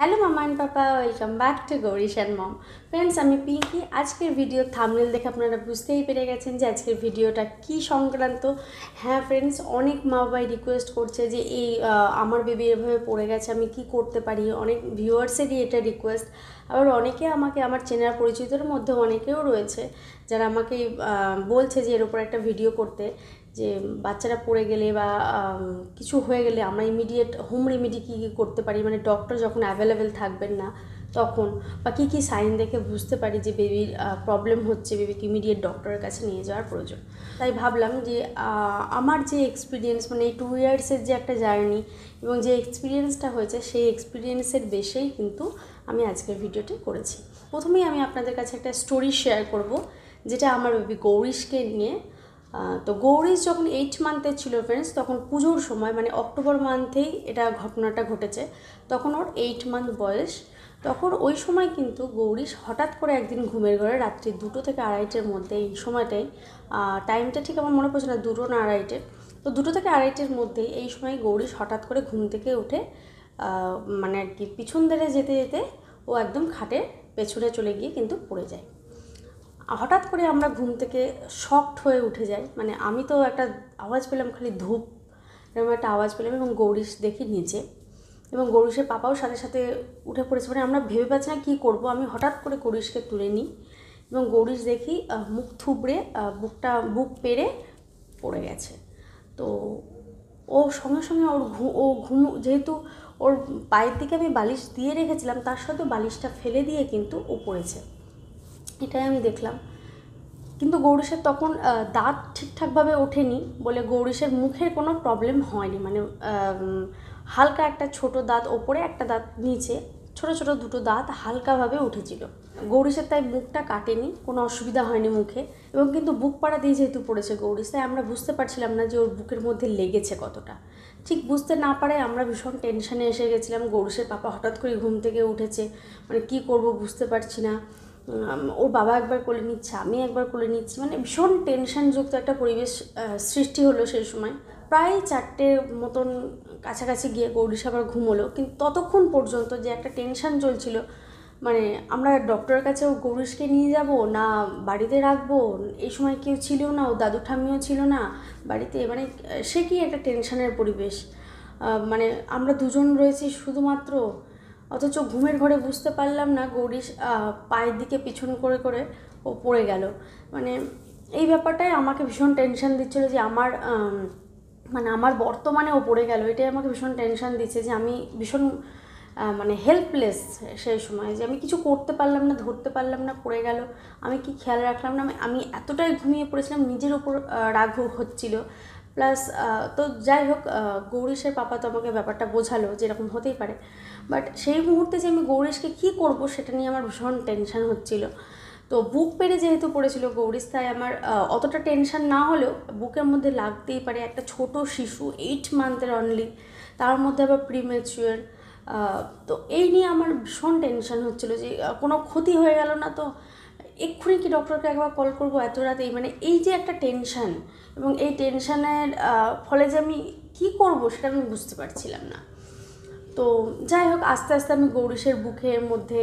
hello mama and papa welcome back to Gourish and mom friends আমি পিঙ্কি আজকের video thumbnail দেখে আপনারা বুঝতেই পেরে গেছেন যে আজকের ভিডিওটা কি সংক্রান্ত হ্যাঁ ফ্রেন্ডস অনেক মা বাবাই রিকোয়েস্ট করছে যে এই আমার বেবি এভাবে পড়ে গেছে আমি কি করতে পারি অনেক ভিউয়ার্সেরই এটা রিকোয়েস্ট আবার অনেকে আমাকে আমার চেনার পরিচিতর মধ্যে অনেকেও রয়েছে যারা আমাকে বলছে যে এর উপর একটা ভিডিও করতে যে বাচ্চারা পড়ে গেলে বা কিছু হয়ে গেলে আমরা ইমিডিয়েট হোম রেমেডি কী কী করতে পারি মানে ডক্টর যখন অ্যাভেলেবেল থাকবেন না তখন বা কী কী সাইন দেখে বুঝতে পারি যে বেবির প্রবলেম হচ্ছে বেবিকে ইমিডিয়েট ডক্টরের কাছে নিয়ে যাওয়ার প্রয়োজন তাই ভাবলাম যে আমার যে এক্সপিরিয়েন্স মানে এই টু ইয়ার্সের যে একটা জার্নি এবং যে এক্সপিরিয়েন্সটা হয়েছে সেই এক্সপিরিয়েন্সের বেশেই কিন্তু আমি আজকের ভিডিওটি করেছি প্রথমেই আমি আপনাদের কাছে একটা স্টোরি শেয়ার করব যেটা আমার বেবি গৌরীশকে নিয়ে তো গৌরীশ যখন এইট মান্থের ছিল ফ্রেন্ডস তখন পুজোর সময় মানে অক্টোবর মান্থেই এটা ঘটনাটা ঘটেছে তখন ওর এইট মান্থ বয়স তখন ওই সময় কিন্তু গৌরীশ হঠাৎ করে একদিন ঘুমের ঘরে রাত্রি দুটো থেকে আড়াইটের মধ্যে এই সময়টাই টাইমটা ঠিক আমার মনে পড়ছে না দুটো না আড়াইটে তো দুটো থেকে আড়াইটের মধ্যে এই সময় গৌরীশ হঠাৎ করে ঘুম থেকে উঠে মানে আর কি পিছন ধরে যেতে যেতে ও একদম খাটের পেছনে চলে গিয়ে কিন্তু পড়ে যায় হঠাৎ করে আমরা ঘুম থেকে শক্ট হয়ে উঠে যাই মানে আমি তো একটা আওয়াজ পেলাম খালি ধূপ এরকম একটা আওয়াজ পেলাম এবং গৌরীশ দেখি নিচে এবং গৌরীশের পাপাও সাথে সাথে উঠে পড়েছে মানে আমরা ভেবে পাচ্ছি না কী করবো আমি হঠাৎ করে গৌরীশকে তুলে নিই এবং গৌরীশ দেখি মুখ থুবড়ে বুকটা বুক পেরে পড়ে গেছে তো ও সঙ্গে সঙ্গে ওর ঘু ও ঘুম যেহেতু ওর পায়ের দিকে আমি বালিশ দিয়ে রেখেছিলাম তার সাথে বালিশটা ফেলে দিয়ে কিন্তু ও পড়েছে এটাই আমি দেখলাম কিন্তু গৌরীশের তখন দাঁত ঠিকঠাকভাবে ওঠেনি বলে গৌরীশের মুখের কোনো প্রবলেম হয়নি মানে হালকা একটা ছোট দাঁত ওপরে একটা দাঁত নিচে ছোট ছোট দুটো দাঁত হালকাভাবে উঠেছিল গৌরীশের তাই মুখটা কাটেনি কোনো অসুবিধা হয়নি মুখে এবং কিন্তু বুক পাড়া দিয়ে যেহেতু পড়েছে গৌরীশ তাই আমরা বুঝতে পারছিলাম না যে ওর বুকের মধ্যে লেগেছে কতটা ঠিক বুঝতে না পারায় আমরা ভীষণ টেনশানে এসে গেছিলাম গৌরীশের পাপা হঠাৎ করে ঘুম থেকে উঠেছে মানে কি করব বুঝতে পারছি না ওর বাবা একবার কোলে নিচ্ছে আমি একবার কোলে নিচ্ছি মানে ভীষণ টেনশনযুক্ত একটা পরিবেশ সৃষ্টি হলো সেই সময় প্রায় চারটে মতন কাছাকাছি গিয়ে গৌরী সাবার ঘুমোলো কিন্তু ততক্ষণ পর্যন্ত যে একটা টেনশান চলছিল মানে আমরা ডক্টরের কাছেও গৌরীশকে নিয়ে যাব না বাড়িতে রাখবো এই সময় কেউ ছিল না ও দাদু ঠাম্মিও ছিল না বাড়িতে মানে সে কি একটা টেনশানের পরিবেশ মানে আমরা দুজন রয়েছি শুধুমাত্র অথচ ঘুমের ঘরে বুঝতে পারলাম না গৌরী পায়ের দিকে পিছন করে করে ও পড়ে গেল মানে এই ব্যাপারটাই আমাকে ভীষণ টেনশন দিচ্ছিলো যে আমার মানে আমার বর্তমানে ও পড়ে গেল এটাই আমাকে ভীষণ টেনশন দিচ্ছে যে আমি ভীষণ মানে হেল্পলেস সেই সময় যে আমি কিছু করতে পারলাম না ধরতে পারলাম না পড়ে গেল আমি কি খেয়াল রাখলাম না আমি এতটাই ঘুমিয়ে পড়েছিলাম নিজের ওপর রাগ হচ্ছিলো প্লাস তো যাই হোক গৌরীশের পাপা তো আমাকে ব্যাপারটা বোঝালো যেরকম হতেই পারে বাট সেই মুহূর্তে যে আমি গৌরীশকে কী করব সেটা নিয়ে আমার ভীষণ টেনশান হচ্ছিল তো বুক পেরে যেহেতু পড়েছিল গৌরীশ তাই আমার অতটা টেনশান না হলেও বুকের মধ্যে লাগতেই পারে একটা ছোট শিশু এইট মান্থের অনলি তার মধ্যে আবার প্রিমেচুয়ার তো এই নিয়ে আমার ভীষণ টেনশান হচ্ছিল যে কোনো ক্ষতি হয়ে গেল না তো এক্ষুনি কি ডক্টরকে একবার কল করবো এত রাতেই মানে এই যে একটা টেনশান এবং এই টেনশানের ফলে যে আমি কী করবো সেটা আমি বুঝতে পারছিলাম না তো যাই হোক আস্তে আস্তে আমি গৌরীশের বুকের মধ্যে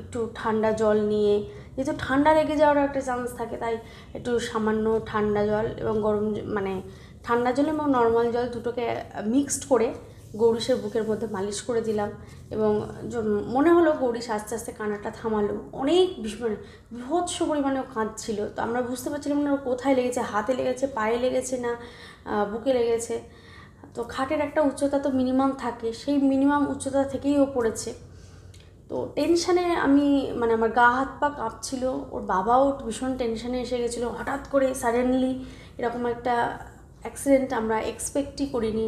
একটু ঠান্ডা জল নিয়ে যেহেতু ঠান্ডা লেগে যাওয়ারও একটা চান্স থাকে তাই একটু সামান্য ঠান্ডা জল এবং গরম মানে ঠান্ডা জল এবং নর্মাল জল দুটোকে মিক্সড করে গৌরীশের বুকের মধ্যে মালিশ করে দিলাম এবং মনে হলো গৌরীশ আস্তে আস্তে কানাটা থামালো অনেক মানে বিভৎস পরিমাণেও কাঁদছিল তো আমরা বুঝতে পারছিলাম না কোথায় লেগেছে হাতে লেগেছে পায়ে লেগেছে না বুকে লেগেছে তো খাটের একটা উচ্চতা তো মিনিমাম থাকে সেই মিনিমাম উচ্চতা থেকেই ও পড়েছে তো টেনশানে আমি মানে আমার গা হাত পা কাঁপছিল ওর বাবাও ভীষণ টেনশানে এসে গেছিলো হঠাৎ করে সাডেনলি এরকম একটা অ্যাক্সিডেন্ট আমরা এক্সপেক্টই করিনি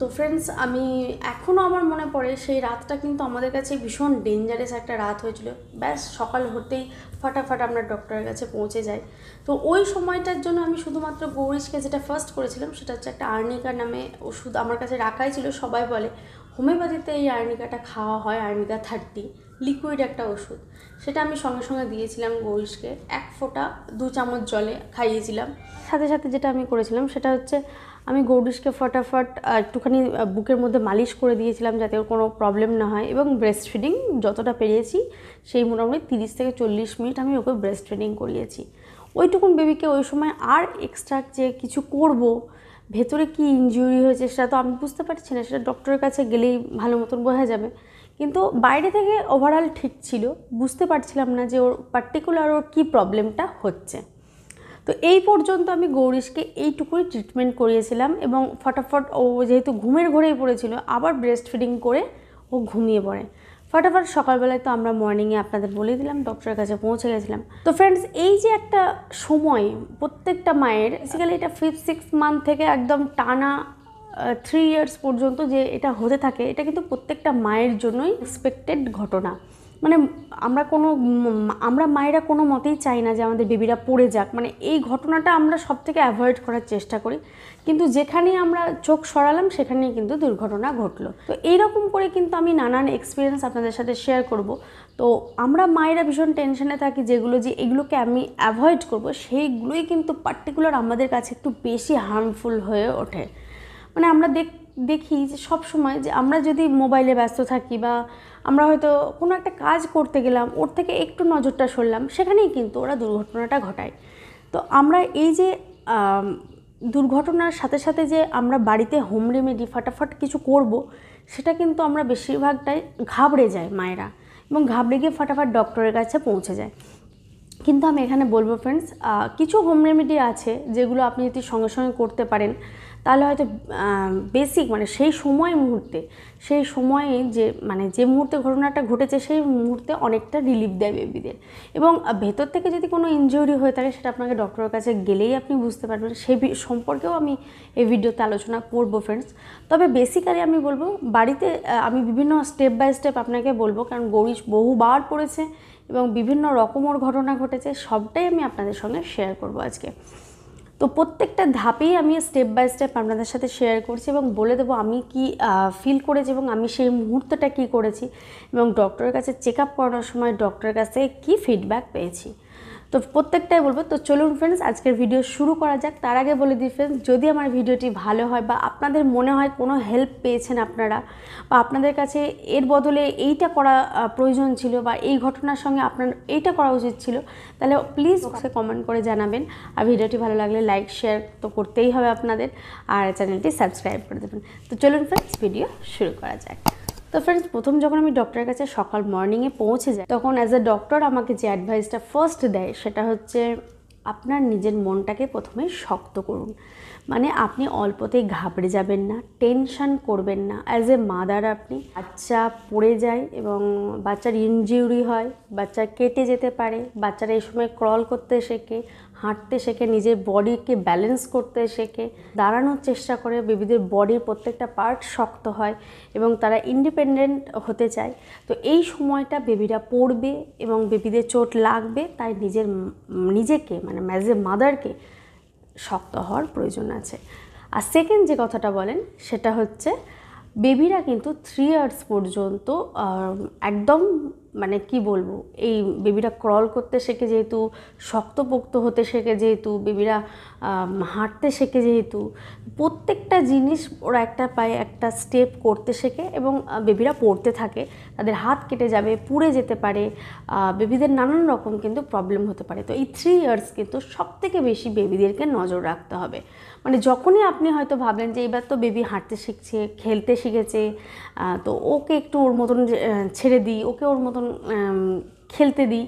তো ফ্রেন্ডস আমি এখনও আমার মনে পড়ে সেই রাতটা কিন্তু আমাদের কাছে ভীষণ ডেঞ্জারাস একটা রাত হয়েছিল ব্যাস সকাল হতেই ফাটাফাট আমরা ডক্টরের কাছে পৌঁছে যাই তো ওই সময়টার জন্য আমি শুধুমাত্র গৌরীশকে যেটা ফার্স্ট করেছিলাম সেটা হচ্ছে একটা আর্নিকা নামে ওষুধ আমার কাছে রাখাই ছিল সবাই বলে হোমিওপ্যাথিতে এই আর্নিকাটা খাওয়া হয় আর্নিকা থার্টি লিকুইড একটা ওষুধ সেটা আমি সঙ্গে সঙ্গে দিয়েছিলাম গৌরীশকে এক ফোঁটা দু চামচ জলে খাইয়েছিলাম সাথে সাথে যেটা আমি করেছিলাম সেটা হচ্ছে আমি গৌরিশকে ফটাফট একটুখানি বুকের মধ্যে মালিশ করে দিয়েছিলাম যাতে ওর কোনো প্রবলেম না হয় এবং ব্রেস্ট ফিডিং যতটা পেরেছি সেই মোটামুটি তিরিশ থেকে চল্লিশ মিনিট আমি ওকে ব্রেস্ট ফিডিং করিয়েছি ওইটুকুন বেবিকে ওই সময় আর এক্সট্রা যে কিছু করব ভেতরে কি ইঞ্জুরি হয়েছে সেটা তো আমি বুঝতে পারছি না সেটা ডক্টরের কাছে গেলেই ভালো মতন বোঝা যাবে কিন্তু বাইরে থেকে ওভারঅল ঠিক ছিল বুঝতে পারছিলাম না যে ওর পার্টিকুলার ওর কী প্রবলেমটা হচ্ছে তো এই পর্যন্ত আমি গৌরীশকে এইটুকুই ট্রিটমেন্ট করিয়েছিলাম এবং ফটাফট ও যেহেতু ঘুমের ঘরেই পড়েছিল আবার ব্রেস্ট ফিডিং করে ও ঘুমিয়ে পড়ে ফটাফট সকালবেলায় তো আমরা মর্নিংয়ে আপনাদের বলে দিলাম ডক্টরের কাছে পৌঁছে গেছিলাম তো ফ্রেন্ডস এই যে একটা সময় প্রত্যেকটা মায়ের বেসিক্যালি এটা ফিফথ সিক্স মান্থ থেকে একদম টানা থ্রি ইয়ার্স পর্যন্ত যে এটা হতে থাকে এটা কিন্তু প্রত্যেকটা মায়ের জন্যই এক্সপেক্টেড ঘটনা মানে আমরা কোনো আমরা মায়েরা কোনো মতেই চাই না যে আমাদের বেবিরা পড়ে যাক মানে এই ঘটনাটা আমরা সব থেকে অ্যাভয়েড করার চেষ্টা করি কিন্তু যেখানেই আমরা চোখ সরালাম সেখানেই কিন্তু দুর্ঘটনা ঘটলো তো এইরকম করে কিন্তু আমি নানান এক্সপিরিয়েন্স আপনাদের সাথে শেয়ার করব তো আমরা মায়েরা ভীষণ টেনশনে থাকি যেগুলো যে এগুলোকে আমি অ্যাভয়েড করব সেইগুলোই কিন্তু পার্টিকুলার আমাদের কাছে একটু বেশি হার্মফুল হয়ে ওঠে মানে আমরা দেখ দেখি যে সব সময় যে আমরা যদি মোবাইলে ব্যস্ত থাকি বা আমরা হয়তো কোনো একটা কাজ করতে গেলাম ওর থেকে একটু নজরটা সরলাম সেখানেই কিন্তু ওরা দুর্ঘটনাটা ঘটায় তো আমরা এই যে দুর্ঘটনার সাথে সাথে যে আমরা বাড়িতে হোম রেমেডি ফাটাফাট কিছু করব সেটা কিন্তু আমরা বেশিরভাগটাই ঘাবড়ে যাই মায়েরা এবং ঘাবড়ে গিয়ে ফাটাফাট ডক্টরের কাছে পৌঁছে যায় কিন্তু আমি এখানে বলবো ফ্রেন্ডস কিছু হোম রেমেডি আছে যেগুলো আপনি যদি সঙ্গে সঙ্গে করতে পারেন তাহলে হয়তো বেসিক মানে সেই সময় মুহূর্তে সেই সময়ে যে মানে যে মুহূর্তে ঘটনাটা ঘটেছে সেই মুহূর্তে অনেকটা রিলিফ দেয় বেবিদের এবং ভেতর থেকে যদি কোনো ইনজুরি হয়ে থাকে সেটা আপনাকে ডক্টরের কাছে গেলেই আপনি বুঝতে পারবেন সেই সম্পর্কেও আমি এই ভিডিওতে আলোচনা করব ফ্রেন্ডস তবে বেসিক্যালি আমি বলবো বাড়িতে আমি বিভিন্ন স্টেপ বাই স্টেপ আপনাকে বলবো কারণ গৌরী বহুবার পড়েছে এবং বিভিন্ন রকমের ঘটনা ঘটেছে সবটাই আমি আপনাদের সঙ্গে শেয়ার করব আজকে তো প্রত্যেকটা ধাপেই আমি স্টেপ বাই স্টেপ আপনাদের সাথে শেয়ার করছি এবং বলে দেবো আমি কি ফিল করেছি এবং আমি সেই মুহূর্তটা কি করেছি এবং ডক্টরের কাছে চেক আপ করানোর সময় ডক্টরের কাছে কি ফিডব্যাক পেয়েছি তো প্রত্যেকটাই বলবো তো চলুন ফ্রেন্ডস আজকের ভিডিও শুরু করা যাক তার আগে বলে দিই ফ্রেন্ডস যদি আমার ভিডিওটি ভালো হয় বা আপনাদের মনে হয় কোনো হেল্প পেয়েছেন আপনারা বা আপনাদের কাছে এর বদলে এইটা করা প্রয়োজন ছিল বা এই ঘটনার সঙ্গে আপনার এইটা করা উচিত ছিল তাহলে প্লিজ ওকে কমেন্ট করে জানাবেন আর ভিডিওটি ভালো লাগলে লাইক শেয়ার তো করতেই হবে আপনাদের আর চ্যানেলটি সাবস্ক্রাইব করে দেবেন তো চলুন ফ্রেন্ডস ভিডিও শুরু করা যাক তো ফ্রেন্ডস প্রথম যখন আমি ডক্টরের কাছে সকাল মর্নিংয়ে পৌঁছে যাই তখন অ্যাজ এ ডক্টর আমাকে যে অ্যাডভাইসটা ফার্স্ট দেয় সেটা হচ্ছে আপনার নিজের মনটাকে প্রথমে শক্ত করুন মানে আপনি অল্পতেই ঘাবড়ে যাবেন না টেনশান করবেন না অ্যাজ এ মাদার আপনি বাচ্চা পড়ে যায় এবং বাচ্চার ইনজিউরি হয় বাচ্চা কেটে যেতে পারে বাচ্চারা এই সময় ক্রল করতে শেখে হাঁটতে শেখে নিজের বডিকে ব্যালেন্স করতে শেখে দাঁড়ানোর চেষ্টা করে বেবিদের বডির প্রত্যেকটা পার্ট শক্ত হয় এবং তারা ইন্ডিপেন্ডেন্ট হতে চায় তো এই সময়টা বেবিরা পড়বে এবং বেবিদের চোট লাগবে তাই নিজের নিজেকে মানে ম্যাজ এ মাদারকে শক্ত হওয়ার প্রয়োজন আছে আর সেকেন্ড যে কথাটা বলেন সেটা হচ্ছে বেবিরা কিন্তু থ্রি ইয়ার্স পর্যন্ত একদম মানে কি বলবো এই বেবিরা ক্রল করতে শেখে যেহেতু শক্তপোক্ত হতে শেখে যেহেতু বেবিরা হাঁটতে শেখে যেহেতু প্রত্যেকটা জিনিস ওরা একটা পায়ে একটা স্টেপ করতে শেখে এবং বেবিরা পড়তে থাকে তাদের হাত কেটে যাবে পুড়ে যেতে পারে বেবিদের নানান রকম কিন্তু প্রবলেম হতে পারে তো এই থ্রি ইয়ার্স কিন্তু সব থেকে বেশি বেবিদেরকে নজর রাখতে হবে মানে যখনই আপনি হয়তো ভাবলেন যে এবার তো বেবি হাঁটতে শিখছে খেলতে শিখেছে তো ওকে একটু ওর মতন ছেড়ে দিই ওকে ওর মতন খেলতে দিই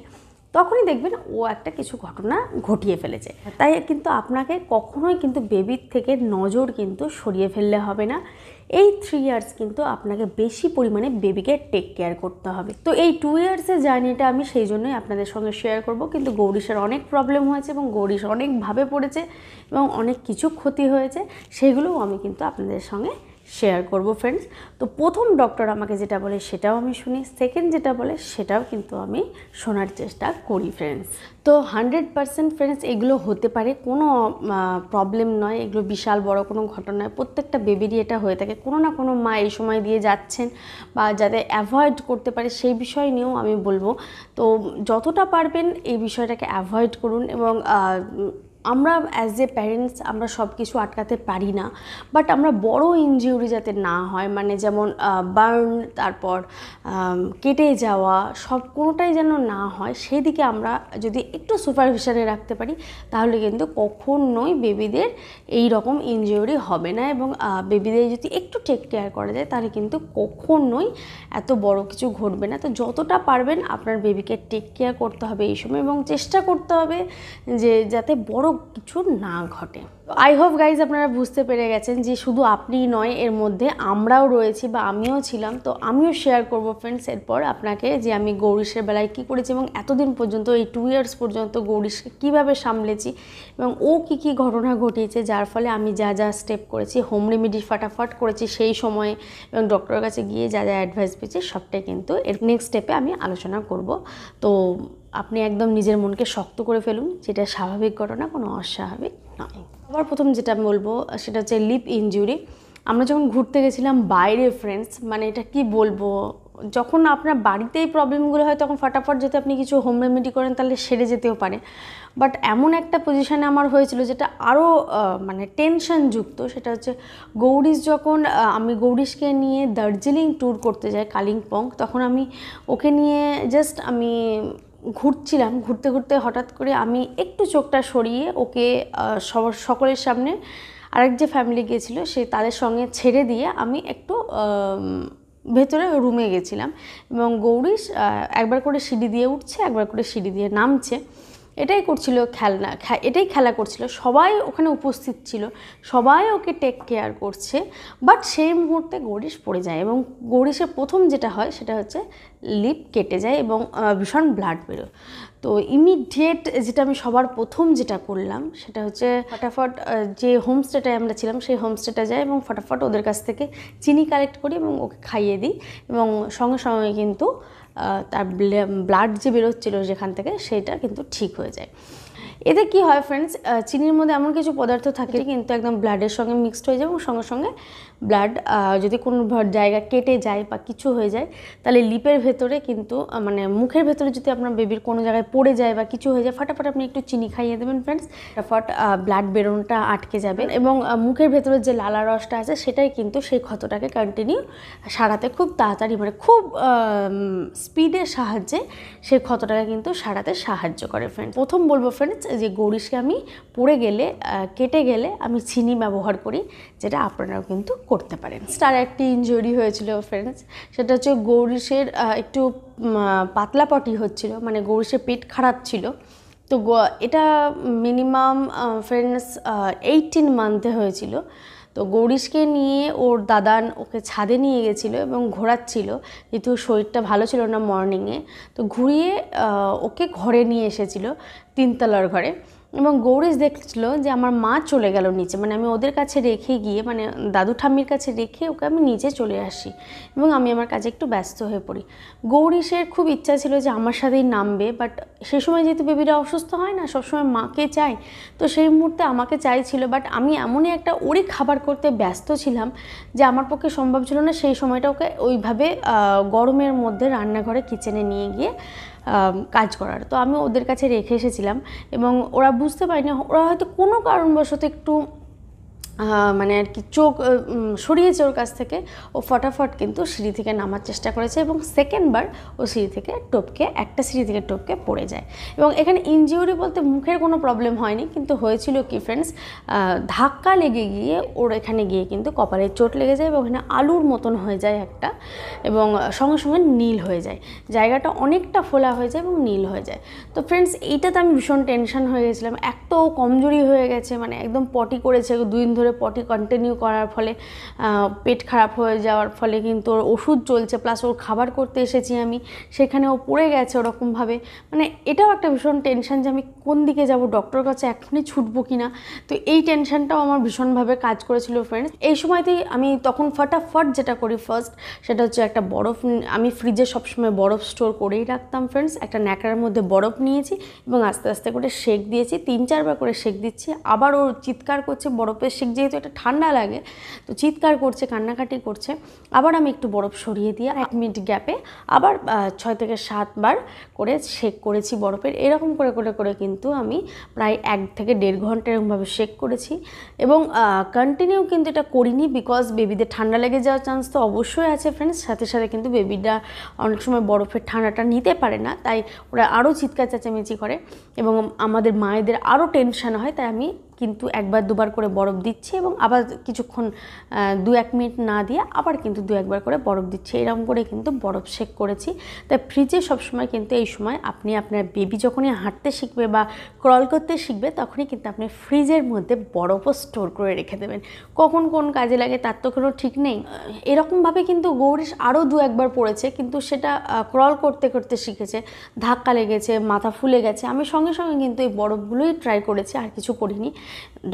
তখনই দেখবেন ও একটা কিছু ঘটনা ঘটিয়ে ফেলেছে তাই কিন্তু আপনাকে কখনোই কিন্তু বেবির থেকে নজর কিন্তু সরিয়ে ফেললে হবে না এই থ্রি ইয়ার্স কিন্তু আপনাকে বেশি পরিমাণে বেবিকে টেক কেয়ার করতে হবে তো এই টু ইয়ার্সের জার্নিটা আমি সেই জন্যই আপনাদের সঙ্গে শেয়ার করব কিন্তু গৌরীশের অনেক প্রবলেম হয়েছে এবং গৌরীশ অনেকভাবে পড়েছে এবং অনেক কিছু ক্ষতি হয়েছে সেগুলোও আমি কিন্তু আপনাদের সঙ্গে শেয়ার করব ফ্রেন্ডস তো প্রথম ডক্টর আমাকে যেটা বলে সেটাও আমি শুনি সেকেন্ড যেটা বলে সেটাও কিন্তু আমি শোনার চেষ্টা করি ফ্রেন্ডস তো হান্ড্রেড পারসেন্ট ফ্রেন্ডস এগুলো হতে পারে কোনো প্রবলেম নয় এগুলো বিশাল বড় কোনো ঘটনা নয় প্রত্যেকটা বেবিরই এটা হয়ে থাকে কোনো না কোনো মা এই সময় দিয়ে যাচ্ছেন বা যাতে অ্যাভয়েড করতে পারে সেই বিষয় নিয়েও আমি বলবো তো যতটা পারবেন এই বিষয়টাকে অ্যাভয়েড করুন এবং আমরা অ্যাজ এ প্যারেন্টস আমরা সব কিছু আটকাতে পারি না বাট আমরা বড় ইনজিউরি যাতে না হয় মানে যেমন বার্ন তারপর কেটে যাওয়া সব কোনোটাই যেন না হয় সেদিকে আমরা যদি একটু সুপারভিশনে রাখতে পারি তাহলে কিন্তু কখনোই বেবিদের এই রকম ইনজিউরি হবে না এবং বেবিদের যদি একটু টেক কেয়ার করা যায় তাহলে কিন্তু কখনোই এত বড় কিছু ঘটবে না তো যতটা পারবেন আপনার বেবিকে টেক কেয়ার করতে হবে এই সময় এবং চেষ্টা করতে হবে যে যাতে বড় কিছু না ঘটে আই হোপ গাইজ আপনারা বুঝতে পেরে গেছেন যে শুধু আপনিই নয় এর মধ্যে আমরাও রয়েছি বা আমিও ছিলাম তো আমিও শেয়ার করবো ফ্রেন্ডস এরপর আপনাকে যে আমি গৌরীশের বেলায় কী করেছি এবং এতদিন পর্যন্ত এই টু ইয়ার্স পর্যন্ত গৌরীশকে কীভাবে সামলেছি এবং ও কি কি ঘটনা ঘটিয়েছে যার ফলে আমি যা যা স্টেপ করেছি হোম রেমিডি ফাটাফাট করেছি সেই সময়ে এবং ডক্টরের কাছে গিয়ে যা যা অ্যাডভাইস পেয়েছি সবটাই কিন্তু এর নেক্সট স্টেপে আমি আলোচনা করব তো আপনি একদম নিজের মনকে শক্ত করে ফেলুন যেটা স্বাভাবিক ঘটনা কোনো অস্বাভাবিক নয় আবার প্রথম যেটা আমি বলবো সেটা হচ্ছে লিপ ইঞ্জুরি আমরা যখন ঘুরতে গেছিলাম বাইরে ফ্রেন্ডস মানে এটা কি বলবো যখন আপনার বাড়িতেই প্রবলেমগুলো হয় তখন ফটাফট যদি আপনি কিছু হোম রেমেডি করেন তাহলে সেরে যেতেও পারে বাট এমন একটা পজিশানে আমার হয়েছিল যেটা আরও মানে টেনশনযুক্ত সেটা হচ্ছে গৌরীশ যখন আমি গৌরীশকে নিয়ে দার্জিলিং ট্যুর করতে যাই কালিম্পং তখন আমি ওকে নিয়ে জাস্ট আমি ঘুরছিলাম ঘুরতে ঘুরতে হঠাৎ করে আমি একটু চোখটা সরিয়ে ওকে সকলের সামনে আরেক যে ফ্যামিলি গেছিলো সে তাদের সঙ্গে ছেড়ে দিয়ে আমি একটু ভেতরে রুমে গেছিলাম এবং গৌরীশ একবার করে সিঁড়ি দিয়ে উঠছে একবার করে সিঁড়ি দিয়ে নামছে এটাই করছিল খেলনা এটাই খেলা করছিল সবাই ওখানে উপস্থিত ছিল সবাই ওকে টেক কেয়ার করছে বাট সেই মুহূর্তে গরিশ পড়ে যায় এবং গরিশে প্রথম যেটা হয় সেটা হচ্ছে লিপ কেটে যায় এবং ভীষণ ব্লাড বেরোয় তো ইমিডিয়েট যেটা আমি সবার প্রথম যেটা করলাম সেটা হচ্ছে ফটাফট যে হোমস্টেটায় আমরা ছিলাম সেই হোমস্টেটা যাই এবং ফটাফট ওদের কাছ থেকে চিনি কালেক্ট করি এবং ওকে খাইয়ে দিই এবং সঙ্গে সঙ্গে কিন্তু তার ব্লাড যে বেরোচ্ছিল যেখান থেকে সেটা কিন্তু ঠিক হয়ে যায় এতে কি হয় ফ্রেন্ডস চিনির মধ্যে এমন কিছু পদার্থ থাকে কিন্তু একদম ব্লাডের সঙ্গে মিক্সড হয়ে যায় এবং সঙ্গে সঙ্গে ব্লাড যদি কোনো জায়গা কেটে যায় বা কিছু হয়ে যায় তাহলে লিপের ভেতরে কিন্তু মানে মুখের ভেতরে যদি আপনার বেবির কোনো জায়গায় পড়ে যায় বা কিছু হয়ে যায় ফাটাফাট আপনি একটু চিনি খাইয়ে দেবেন ফ্রেন্ডস ফটাফট ব্লাড বেরোনোটা আটকে যাবে এবং মুখের ভেতরে যে লালা রসটা আছে সেটাই কিন্তু সেই ক্ষতটাকে কন্টিনিউ সারাতে খুব তাড়াতাড়ি মানে খুব স্পিডের সাহায্যে সেই ক্ষতটাকে কিন্তু সারাতে সাহায্য করে ফ্রেন্ডস প্রথম বলবো ফ্রেন্ডস যে গরিষকে আমি পড়ে গেলে কেটে গেলে আমি চিনি ব্যবহার করি যেটা আপনারাও কিন্তু করতে পারেন স্টার একটি ইঞ্জুরি হয়েছিল ফ্রেন্ডস সেটা হচ্ছে গৌরীশের একটু পাতলা পটি হচ্ছিল মানে গৌরীশের পেট খারাপ ছিল তো এটা মিনিমাম ফ্রেন্ডস এইটিন মান্থে হয়েছিল তো গৌরীশকে নিয়ে ওর দাদান ওকে ছাদে নিয়ে গেছিল এবং ঘোরাচ্ছিল যেহেতু শরীরটা ভালো ছিল না মর্নিংয়ে তো ঘুরিয়ে ওকে ঘরে নিয়ে এসেছিল তিনতলার ঘরে এবং গৌরেশ দেখছিল যে আমার মা চলে গেল নিচে মানে আমি ওদের কাছে রেখে গিয়ে মানে দাদু ঠাম্মির কাছে রেখে ওকে আমি নিজে চলে আসি এবং আমি আমার কাজে একটু ব্যস্ত হয়ে পড়ি গৌরীশের খুব ইচ্ছা ছিল যে আমার সাথেই নামবে বাট সে সময় যেহেতু বেবিরা অসুস্থ হয় না সবসময় মাকে চাই তো সেই মুহূর্তে আমাকে চাইছিল বাট আমি এমনই একটা ওরই খাবার করতে ব্যস্ত ছিলাম যে আমার পক্ষে সম্ভব ছিল না সেই সময়টা ওকে ওইভাবে গরমের মধ্যে রান্নাঘরে কিচেনে নিয়ে গিয়ে কাজ করার তো আমি ওদের কাছে রেখে এসেছিলাম এবং ওরা বুঝতে পারিনি ওরা হয়তো কোনো কারণবশত একটু মানে আর কি চোখ সরিয়েছে ওর কাছ থেকে ও ফটাফট কিন্তু সিঁড়ি থেকে নামার চেষ্টা করেছে এবং সেকেন্ডবার ও সিঁড়ি থেকে টপকে একটা সিঁড়ি থেকে টপকে পড়ে যায় এবং এখানে ইঞ্জিউরি বলতে মুখের কোনো প্রবলেম হয়নি কিন্তু হয়েছিল কি ফ্রেন্ডস ধাক্কা লেগে গিয়ে ওর এখানে গিয়ে কিন্তু কপালে চোট লেগে যায় এবং এখানে আলুর মতন হয়ে যায় একটা এবং সঙ্গে সঙ্গে নীল হয়ে যায় জায়গাটা অনেকটা ফোলা হয়ে যায় এবং নীল হয়ে যায় তো ফ্রেন্ডস এইটাতে আমি ভীষণ টেনশন হয়ে গেছিলাম এক তো কমজোরি হয়ে গেছে মানে একদম পটি করেছে দুদিন ধরে ধরে পটি কন্টিনিউ করার ফলে পেট খারাপ হয়ে যাওয়ার ফলে কিন্তু ওর ওষুধ চলছে প্লাস ওর খাবার করতে এসেছি আমি সেখানে ও পড়ে গেছে ওরকমভাবে মানে এটাও একটা ভীষণ টেনশন যে আমি কোন দিকে যাব ডক্টর কাছে এখনই ছুটবো কি না তো এই টেনশনটাও আমার ভীষণভাবে কাজ করেছিল ফ্রেন্ডস এই সময়তেই আমি তখন ফটাফট যেটা করি ফার্স্ট সেটা হচ্ছে একটা বরফ আমি ফ্রিজে সবসময় বরফ স্টোর করেই রাখতাম ফ্রেন্ডস একটা ন্যাকড়ার মধ্যে বরফ নিয়েছি এবং আস্তে আস্তে করে শেক দিয়েছি তিন চারবার করে শেক দিচ্ছি আবার ওর চিৎকার করছে বরফের শেক যেহেতু এটা ঠান্ডা লাগে তো চিৎকার করছে কান্নাকাটি করছে আবার আমি একটু বরফ সরিয়ে দিয়ে এক মিনিট গ্যাপে আবার ছয় থেকে সাতবার করে শেক করেছি বরফের এরকম করে করে করে কিন্তু আমি প্রায় এক থেকে দেড় ঘন্টা এরকমভাবে শেক করেছি এবং কন্টিনিউ কিন্তু এটা করিনি বিকজ বেবিদের ঠান্ডা লেগে যাওয়ার চান্স তো অবশ্যই আছে ফ্রেন্ডস সাথে সাথে কিন্তু বেবিটা অনেক সময় বরফের ঠান্ডাটা নিতে পারে না তাই ওরা আরও চিৎকার চেঁচামেচি করে এবং আমাদের মায়েদের আরও টেনশান হয় তাই আমি কিন্তু একবার দুবার করে বরফ দিচ্ছে এবং আবার কিছুক্ষণ দু এক মিনিট না দিয়ে আবার কিন্তু দু একবার করে বরফ দিচ্ছে এরকম করে কিন্তু বরফ শেক করেছি তাই ফ্রিজে সবসময় কিন্তু এই সময় আপনি আপনার বেবি যখনই হাঁটতে শিখবে বা ক্রল করতে শিখবে তখনই কিন্তু আপনি ফ্রিজের মধ্যে বরফও স্টোর করে রেখে দেবেন কখন কোন কাজে লাগে তার তো কোনো ঠিক নেই এরকমভাবে কিন্তু গৌরীশ আরও দু একবার পড়েছে কিন্তু সেটা ক্রল করতে করতে শিখেছে ধাক্কা লেগেছে মাথা ফুলে গেছে আমি সঙ্গে সঙ্গে কিন্তু এই বরফগুলোই ট্রাই করেছি আর কিছু করিনি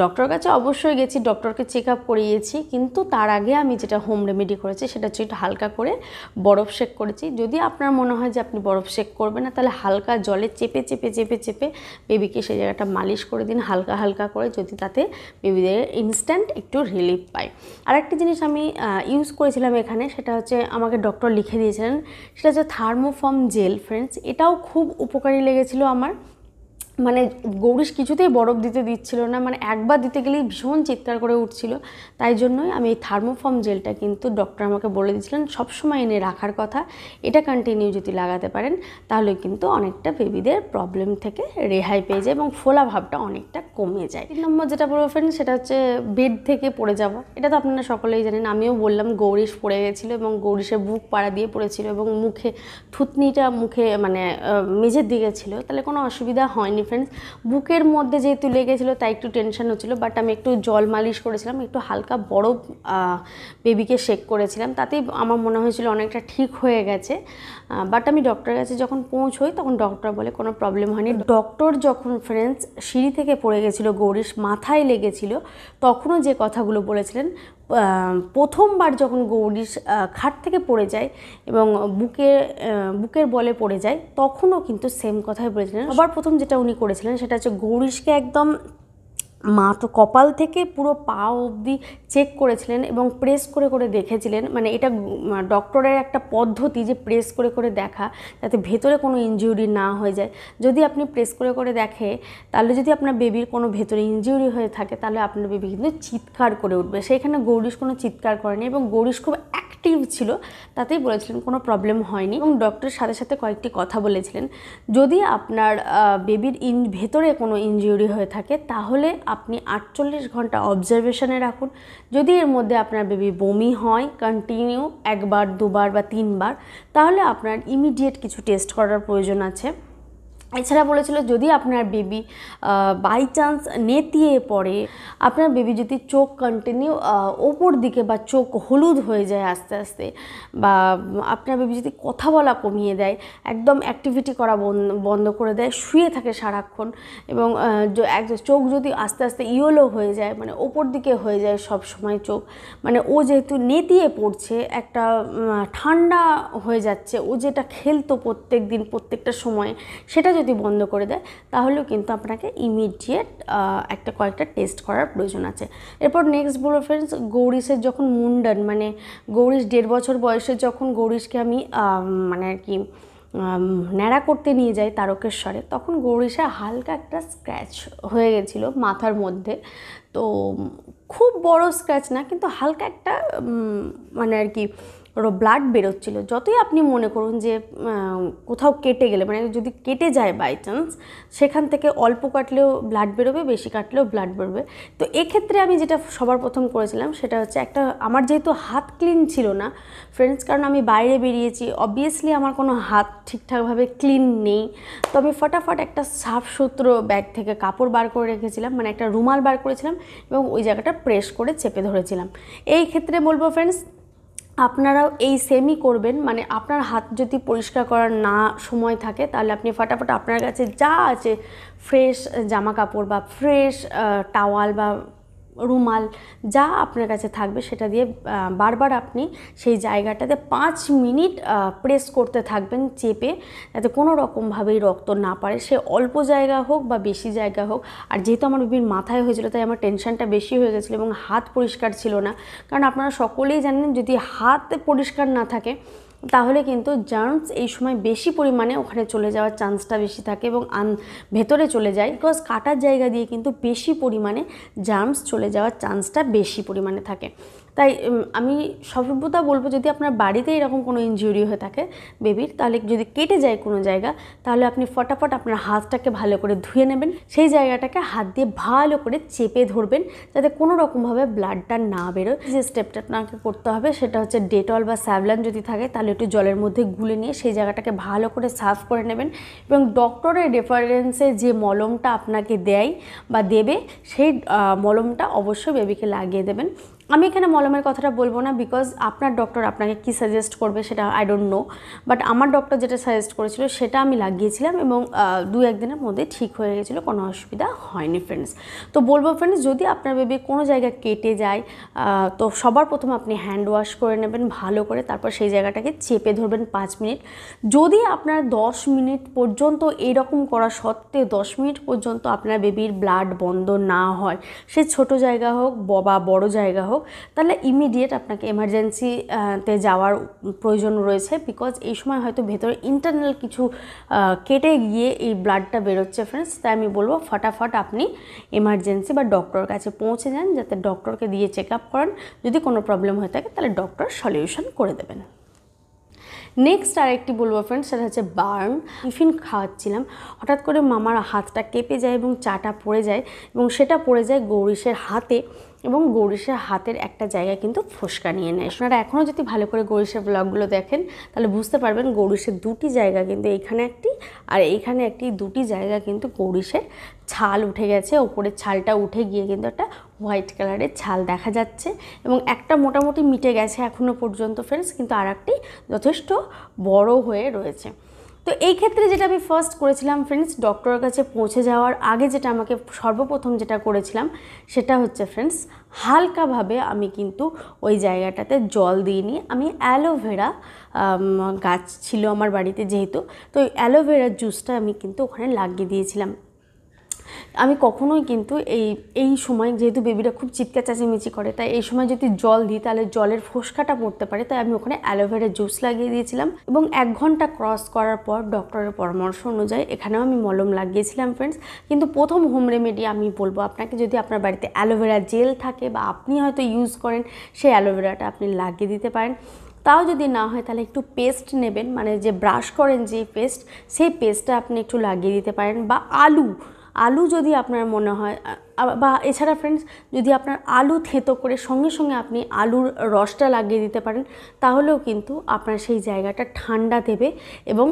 ডক্টরের কাছে অবশ্যই গেছি ডক্টরকে চেক আপ করিয়েছি কিন্তু তার আগে আমি যেটা হোম রেমেডি করেছি সেটা হচ্ছে একটু হালকা করে বরফ শেক করেছি যদি আপনার মনে হয় যে আপনি বরফ শেক করবেন না তাহলে হালকা জলে চেপে চেপে চেপে চেপে বেবিকে সেই জায়গাটা মালিশ করে দিন হালকা হালকা করে যদি তাতে বেবিদের ইনস্ট্যান্ট একটু রিলিফ পায় একটা জিনিস আমি ইউজ করেছিলাম এখানে সেটা হচ্ছে আমাকে ডক্টর লিখে দিয়েছিলেন সেটা হচ্ছে থার্মোফর্ম জেল ফ্রেন্ডস এটাও খুব উপকারী লেগেছিল আমার মানে গৌরীশ কিছুতেই বরফ দিতে দিচ্ছিল না মানে একবার দিতে গেলেই ভীষণ চিৎকার করে উঠছিল তাই জন্যই আমি এই থার্মোফর্ম জেলটা কিন্তু ডক্টর আমাকে বলে দিয়েছিলেন সবসময় এনে রাখার কথা এটা কন্টিনিউ যদি লাগাতে পারেন তাহলে কিন্তু অনেকটা বেবিদের প্রবলেম থেকে রেহাই পেয়ে যায় এবং ফোলা ভাবটা অনেকটা কমে যায় তিন নম্বর যেটা বলবো ফ্রেন্ড সেটা হচ্ছে বেড থেকে পড়ে যাওয়া এটা তো আপনারা সকলেই জানেন আমিও বললাম গৌরীশ পড়ে গেছিলো এবং গৌরীশের বুক পাড়া দিয়ে পড়েছিল এবং মুখে থুতনিটা মুখে মানে মেঝের দিকে ছিল তাহলে কোনো অসুবিধা হয়নি ফ্রেন্ডস বুকের মধ্যে যেহেতু লেগেছিলো তাই একটু টেনশন হচ্ছিলো বাট আমি একটু জল মালিশ করেছিলাম একটু হালকা বরফ বেবিকে শেক করেছিলাম তাতেই আমার মনে হয়েছিল অনেকটা ঠিক হয়ে গেছে বাট আমি ডক্টরের কাছে যখন পৌঁছোই তখন ডক্টর বলে কোনো প্রবলেম হয়নি ডক্টর যখন ফ্রেন্ডস সিঁড়ি থেকে পড়ে গেছিলো গৌরীর মাথায় লেগেছিল তখনও যে কথাগুলো বলেছিলেন প্রথমবার যখন গৌরীর খাট থেকে পড়ে যায় এবং বুকে বুকের বলে পড়ে যায় তখনও কিন্তু সেম কথাই বলেছিলেন আবার প্রথম যেটা উনি করেছিলেন সেটা হচ্ছে গৌরীশকে একদম মা তো কপাল থেকে পুরো পা অবধি চেক করেছিলেন এবং প্রেস করে করে দেখেছিলেন মানে এটা ডক্টরের একটা পদ্ধতি যে প্রেস করে করে দেখা যাতে ভেতরে কোনো ইনজিউরি না হয়ে যায় যদি আপনি প্রেস করে করে দেখে তাহলে যদি আপনার বেবির কোনো ভেতরে ইনজিউরি হয়ে থাকে তাহলে আপনার বেবি কিন্তু চিৎকার করে উঠবে সেইখানে গৌরীশ কোনো চিৎকার করেনি এবং গৌরীশ খুব অ্যাক্টিভ ছিল তাতেই বলেছিলেন কোনো প্রবলেম হয়নি এবং ডক্টরের সাথে সাথে কয়েকটি কথা বলেছিলেন যদি আপনার বেবির ইন ভেতরে কোনো ইনজিউরি হয়ে থাকে তাহলে আপনি আটচল্লিশ ঘন্টা অবজারভেশনে রাখুন যদি এর মধ্যে আপনার বেবি বমি হয় কন্টিনিউ একবার দুবার বা তিনবার তাহলে আপনার ইমিডিয়েট কিছু টেস্ট করার প্রয়োজন আছে এছাড়া বলেছিল যদি আপনার বেবি বাই চান্স নেতিয়ে পড়ে আপনার বেবি যদি চোখ কন্টিনিউ ওপর দিকে বা চোখ হলুদ হয়ে যায় আস্তে আস্তে বা আপনার বেবি যদি কথা বলা কমিয়ে দেয় একদম অ্যাক্টিভিটি করা বন্ধ করে দেয় শুয়ে থাকে সারাক্ষণ এবং চোখ যদি আস্তে আস্তে ইয়েলো হয়ে যায় মানে ওপর দিকে হয়ে যায় সব সময় চোখ মানে ও যেহেতু নেতিয়ে পড়ছে একটা ঠান্ডা হয়ে যাচ্ছে ও যেটা খেলতো প্রত্যেক দিন প্রত্যেকটা সময় সেটা যদি বন্ধ করে দেয় তাহলেও কিন্তু আপনাকে ইমিডিয়েট একটা কয়েকটা টেস্ট করার প্রয়োজন আছে এরপর নেক্সট বলবো ফ্রেন্ডস গৌরীশের যখন মুন্ডন মানে গৌরীশ দেড় বছর বয়সে যখন গৌরীশকে আমি মানে আর কি ন্যাড়া করতে নিয়ে যাই তারকেশ্বরে তখন গৌরীশে হালকা একটা স্ক্র্যাচ হয়ে গেছিলো মাথার মধ্যে তো খুব বড় স্ক্র্যাচ না কিন্তু হালকা একটা মানে আর কি ব্লাড বেরোচ্ছিলো যতই আপনি মনে করুন যে কোথাও কেটে গেলে মানে যদি কেটে যায় বাই চান্স সেখান থেকে অল্প কাটলেও ব্লাড বেরোবে বেশি কাটলেও ব্লাড বেরোবে তো এক্ষেত্রে আমি যেটা সবার প্রথম করেছিলাম সেটা হচ্ছে একটা আমার যেহেতু হাত ক্লিন ছিল না ফ্রেন্ডস কারণ আমি বাইরে বেরিয়েছি অবভিয়াসলি আমার কোনো হাত ঠিকঠাকভাবে ক্লিন নেই তো আমি ফটাফট একটা সাফ সূত্র ব্যাগ থেকে কাপড় বার করে রেখেছিলাম মানে একটা রুমাল বার করেছিলাম এবং ওই জায়গাটা প্রেস করে চেপে ধরেছিলাম এই ক্ষেত্রে বলবো ফ্রেন্ডস আপনারাও এই সেমই করবেন মানে আপনার হাত যদি পরিষ্কার করার না সময় থাকে তাহলে আপনি ফটাফট আপনার কাছে যা আছে ফ্রেশ জামা কাপড় বা ফ্রেশ টাওয়াল বা রুমাল যা আপনার কাছে থাকবে সেটা দিয়ে বারবার আপনি সেই জায়গাটাতে পাঁচ মিনিট প্রেস করতে থাকবেন চেপে যাতে কোনো রকমভাবেই রক্ত না পারে সে অল্প জায়গা হোক বা বেশি জায়গা হোক আর যেহেতু আমার রুবির মাথায় হয়েছিল তাই আমার টেনশনটা বেশি হয়ে গেছিলো এবং হাত পরিষ্কার ছিল না কারণ আপনারা সকলেই জানেন যদি হাত পরিষ্কার না থাকে তাহলে কিন্তু জার্মস এই সময় বেশি পরিমাণে ওখানে চলে যাওয়ার চান্সটা বেশি থাকে এবং আন ভেতরে চলে যায় বিকজ কাটার জায়গা দিয়ে কিন্তু বেশি পরিমাণে জার্মস চলে যাওয়ার চান্সটা বেশি পরিমাণে থাকে তাই আমি সর্বদা বলবো যদি আপনার বাড়িতে এরকম কোনো ইনজুরি হয়ে থাকে বেবির তাহলে যদি কেটে যায় কোনো জায়গা তাহলে আপনি ফটাফট আপনার হাতটাকে ভালো করে ধুয়ে নেবেন সেই জায়গাটাকে হাত দিয়ে ভালো করে চেপে ধরবেন যাতে কোনো রকমভাবে ব্লাডটা না বেরোয় যে স্টেপটা আপনাকে করতে হবে সেটা হচ্ছে ডেটল বা স্যাভলান যদি থাকে তাহলে একটু জলের মধ্যে গুলে নিয়ে সেই জায়গাটাকে ভালো করে সাফ করে নেবেন এবং ডক্টরের রেফারেন্সে যে মলমটা আপনাকে দেয় বা দেবে সেই মলমটা অবশ্যই বেবিকে লাগিয়ে দেবেন আমি এখানে মলমের কথাটা বলবো না বিকজ আপনার ডক্টর আপনাকে কি সাজেস্ট করবে সেটা আই ডোন্ট নো বাট আমার ডক্টর যেটা সাজেস্ট করেছিল সেটা আমি লাগিয়েছিলাম এবং দু একদিনের মধ্যে ঠিক হয়ে গেছিলো কোনো অসুবিধা হয়নি ফ্রেন্ডস তো বলবো ফ্রেন্ডস যদি আপনার বেবি কোনো জায়গায় কেটে যায় তো সবার প্রথম আপনি হ্যান্ড ওয়াশ করে নেবেন ভালো করে তারপর সেই জায়গাটাকে চেপে ধরবেন পাঁচ মিনিট যদি আপনার দশ মিনিট পর্যন্ত এরকম করা সত্ত্বেও দশ মিনিট পর্যন্ত আপনার বেবির ব্লাড বন্ধ না হয় সে ছোট জায়গা হোক বা বড় জায়গা হোক হোক তাহলে ইমিডিয়েট আপনাকে এমার্জেন্সিতে যাওয়ার প্রয়োজন রয়েছে বিকজ এই সময় হয়তো ভেতরে ইন্টারনাল কিছু কেটে গিয়ে এই ব্লাডটা বেরোচ্ছে ফ্রেন্ডস তাই আমি বলবো ফটাফট আপনি এমার্জেন্সি বা ডক্টরের কাছে পৌঁছে যান যাতে ডক্টরকে দিয়ে চেক আপ করেন যদি কোনো প্রবলেম হয়ে থাকে তাহলে ডক্টর সলিউশন করে দেবেন নেক্সট আরেকটি বলবো ফ্রেন্ড সেটা হচ্ছে বার্ন টিফিন খাওয়াচ্ছিলাম হঠাৎ করে মামার হাতটা কেঁপে যায় এবং চাটা পড়ে যায় এবং সেটা পড়ে যায় গৌরীশের হাতে এবং গৌরীশের হাতের একটা জায়গা কিন্তু ফোসকা নিয়ে নেয় আপনারা এখনও যদি ভালো করে গৌরীশের ব্লগগুলো দেখেন তাহলে বুঝতে পারবেন গৌরীশের দুটি জায়গা কিন্তু এখানে একটি আর এখানে একটি দুটি জায়গা কিন্তু গৌরীশের ছাল উঠে গেছে ওপরের ছালটা উঠে গিয়ে কিন্তু একটা হোয়াইট কালারের ছাল দেখা যাচ্ছে এবং একটা মোটামুটি মিটে গেছে এখনও পর্যন্ত ফ্রেন্ডস কিন্তু আর একটি যথেষ্ট বড় হয়ে রয়েছে তো এই ক্ষেত্রে যেটা আমি ফার্স্ট করেছিলাম ফ্রেন্ডস ডক্টরের কাছে পৌঁছে যাওয়ার আগে যেটা আমাকে সর্বপ্রথম যেটা করেছিলাম সেটা হচ্ছে ফ্রেন্ডস হালকাভাবে আমি কিন্তু ওই জায়গাটাতে জল দিইনি আমি অ্যালোভেরা গাছ ছিল আমার বাড়িতে যেহেতু তো ওই অ্যালোভেরার জুসটা আমি কিন্তু ওখানে লাগিয়ে দিয়েছিলাম আমি কখনোই কিন্তু এই এই সময় যেহেতু বেবিটা খুব চিৎকা চাচিমিচি করে তাই এই সময় যদি জল দিই তাহলে জলের ফোসকাটা পড়তে পারে তাই আমি ওখানে অ্যালোভেরা জুস লাগিয়ে দিয়েছিলাম এবং এক ঘন্টা ক্রস করার পর ডক্টরের পরামর্শ অনুযায়ী এখানেও আমি মলম লাগিয়েছিলাম ফ্রেন্ডস কিন্তু প্রথম হোম রেমেডি আমি বলবো আপনাকে যদি আপনার বাড়িতে অ্যালোভেরা জেল থাকে বা আপনি হয়তো ইউজ করেন সেই অ্যালোভেরাটা আপনি লাগিয়ে দিতে পারেন তাও যদি না হয় তাহলে একটু পেস্ট নেবেন মানে যে ব্রাশ করেন যে পেস্ট সেই পেস্টটা আপনি একটু লাগিয়ে দিতে পারেন বা আলু আলু যদি আপনার মনে হয় বা এছাড়া ফ্রেন্ডস যদি আপনার আলু থেঁতো করে সঙ্গে সঙ্গে আপনি আলুর রসটা লাগিয়ে দিতে পারেন তাহলেও কিন্তু আপনার সেই জায়গাটা ঠান্ডা দেবে এবং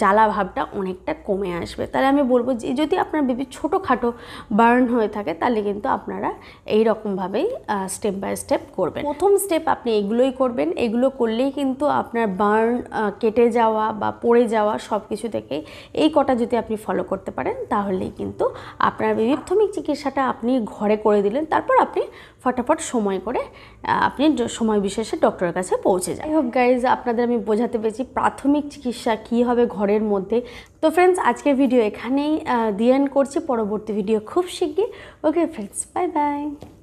জ্বালা ভাবটা অনেকটা কমে আসবে তাহলে আমি বলবো যে যদি আপনার বেবি ছোটোখাটো বার্ন হয়ে থাকে তাহলে কিন্তু আপনারা এই রকমভাবেই স্টেপ বাই স্টেপ করবেন প্রথম স্টেপ আপনি এগুলোই করবেন এগুলো করলেই কিন্তু আপনার বার্ন কেটে যাওয়া বা পড়ে যাওয়া সব কিছু থেকেই এই কটা যদি আপনি ফলো করতে পারেন তাহলেই কিন্তু আপনার বেবি প্রাথমিক চিকিৎসাটা আপনি ঘরে করে দিলেন তারপর আপনি ফটাফট সময় করে আপনি সময় বিশেষে ডক্টরের কাছে পৌঁছে যান হোক গাইজ আপনাদের আমি বোঝাতে পেরেছি প্রাথমিক চিকিৎসা কী হবে ঘরের মধ্যে তো ফ্রেন্ডস আজকের ভিডিও এখানেই দিয়ে করছি পরবর্তী ভিডিও খুব শিগগির ওকে ফ্রেন্ডস বাই বাই